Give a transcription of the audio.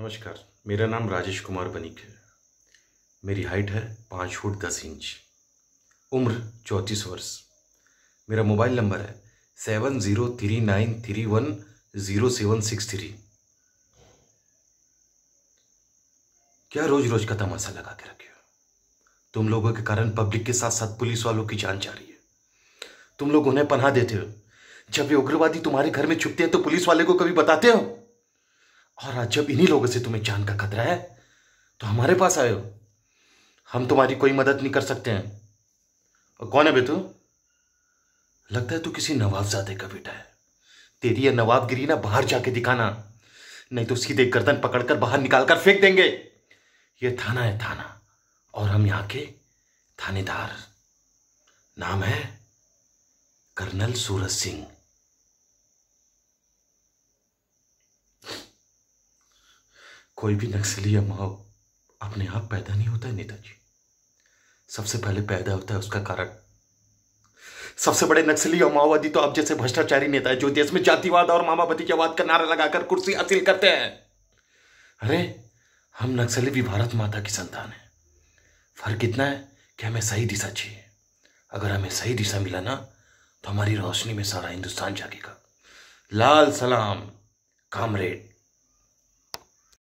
नमस्कार मेरा नाम राजेश कुमार बनिक है मेरी हाइट है पाँच फुट दस इंच उम्र चौंतीस वर्ष मेरा मोबाइल नंबर है seven zero three nine three one zero seven six three क्या रोज रोज का तमाशा लगा के रखे हो तुम लोगों के कारण पब्लिक के साथ साथ पुलिस वालों की जान जा रही है तुम लोग उन्हें पनाह देते हो जब ये उग्रवादी तुम्हारे घर में छुपते हैं तो पुलिस वाले को कभी बताते हो और आज जब इन्हीं लोगों से तुम्हें जान का खतरा है तो हमारे पास आए हो हम तुम्हारी कोई मदद नहीं कर सकते हैं और कौन है बेतू लगता है तू किसी नवाबजादे का बेटा है तेरी यह नवाबगिरी ना बाहर जाके दिखाना नहीं तो सीधे गर्दन पकड़कर बाहर निकालकर फेंक देंगे यह थाना है थाना और हम यहां के थानेदार नाम है कर्नल सूरज सिंह कोई भी नक्सली या माओ अपने आप पैदा नहीं होता है नेताजी सबसे पहले पैदा होता है उसका कारण सबसे बड़े नक्सली और माओवादी तो आप जैसे भ्रष्टाचारी नेता है जो देश में जातिवाद और मामा भतीजावाद का नारा लगाकर कुर्सी हासिल करते हैं अरे हम नक्सली भी भारत माता की संतान है फर्क इतना है कि हमें सही दिशा चाहिए अगर हमें सही दिशा मिला ना तो हमारी रोशनी में सारा हिंदुस्तान जागेगा लाल सलाम कामरेड